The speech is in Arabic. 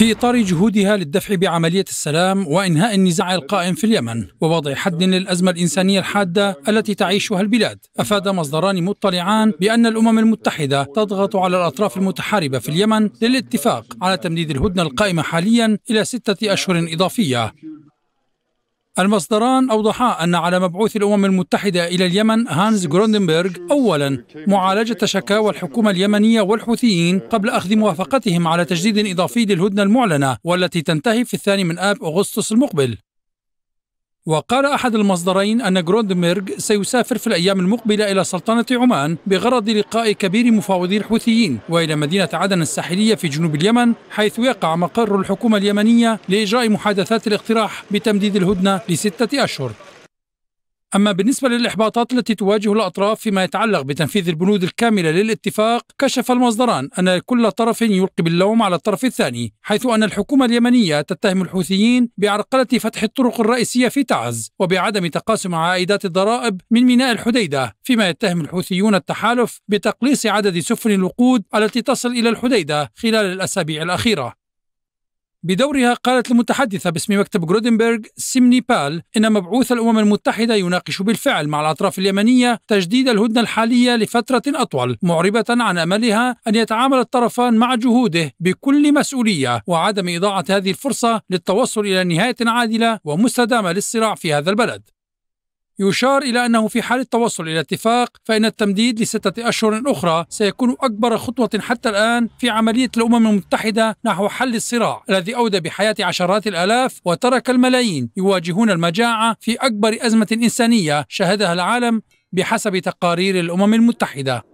في إطار جهودها للدفع بعملية السلام وإنهاء النزاع القائم في اليمن ووضع حد للأزمة الإنسانية الحادة التي تعيشها البلاد أفاد مصدران مطلعان بأن الأمم المتحدة تضغط على الأطراف المتحاربة في اليمن للاتفاق على تمديد الهدنة القائمة حاليا إلى ستة أشهر إضافية المصدران أوضحا أن على مبعوث الأمم المتحدة إلى اليمن هانز جروندنبرغ أولا معالجة شكاوى الحكومة اليمنية والحوثيين قبل أخذ موافقتهم على تجديد إضافي للهدنة المعلنة والتي تنتهي في الثاني من آب أغسطس المقبل وقال أحد المصدرين أن جروندمرغ سيسافر في الأيام المقبلة إلى سلطنة عمان بغرض لقاء كبير مفاوضي الحوثيين وإلى مدينة عدن الساحلية في جنوب اليمن حيث يقع مقر الحكومة اليمنية لإجراء محادثات الاقتراح بتمديد الهدنة لستة أشهر أما بالنسبة للإحباطات التي تواجه الأطراف فيما يتعلق بتنفيذ البنود الكاملة للاتفاق كشف المصدران أن كل طرف يلقي باللوم على الطرف الثاني حيث أن الحكومة اليمنية تتهم الحوثيين بعرقلة فتح الطرق الرئيسية في تعز وبعدم تقاسم عائدات الضرائب من ميناء الحديدة فيما يتهم الحوثيون التحالف بتقليص عدد سفن الوقود التي تصل إلى الحديدة خلال الأسابيع الأخيرة بدورها قالت المتحدثة باسم مكتب جرودنبرغ سيمني بال إن مبعوث الأمم المتحدة يناقش بالفعل مع الأطراف اليمنية تجديد الهدنة الحالية لفترة أطول معربة عن أملها أن يتعامل الطرفان مع جهوده بكل مسؤولية وعدم إضاعة هذه الفرصة للتوصل إلى نهاية عادلة ومستدامة للصراع في هذا البلد يشار إلى أنه في حال التوصل إلى اتفاق فإن التمديد لستة أشهر أخرى سيكون أكبر خطوة حتى الآن في عملية الأمم المتحدة نحو حل الصراع الذي أودى بحياة عشرات الآلاف وترك الملايين يواجهون المجاعة في أكبر أزمة إنسانية شهدها العالم بحسب تقارير الأمم المتحدة